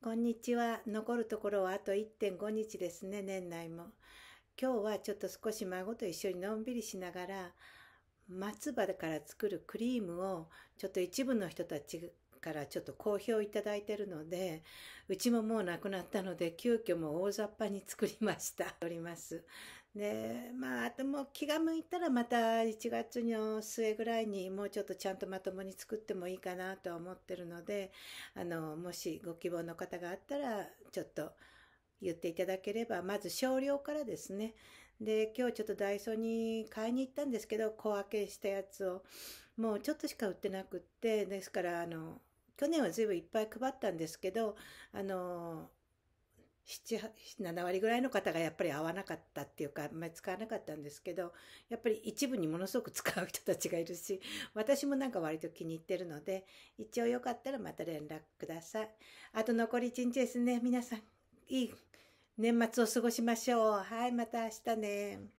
今日は残るところはあと1.5日ですね、年内も。今日はちょっと少し孫と一緒にのんびりしながら、松葉から作るクリームをちょっと一部の人たちからちょっと好評いただいてるので、うちももうなくなったので急遽も大雑把に作りました。おります。で、まあ、あともう気が向いたらまた1月の末ぐらいにもうちょっとちゃんとまともに作ってもいいかなとは思ってるので、あの、もしご希望の方があったら、ちょっと言っていただければ、まず少量からですね。で、今日ちょっとダイソーに買いに行ったんですけど、小分けしたやつを、もうちょっとしか売ってなくって、ですから、あの、去年は随分いっぱい配ったんですけど、あの、7割ぐらいの方がやっぱり合わなかったっていうか、あんまり使わなかったんですけど、やっぱり一部にものすごく使う人たちがいるし、私もなんか割と気に入ってるので、一応よかったらまた連絡ください。あと残り1日ですね。皆さん、いい年末を過ごしましょう。はい、また明日ね。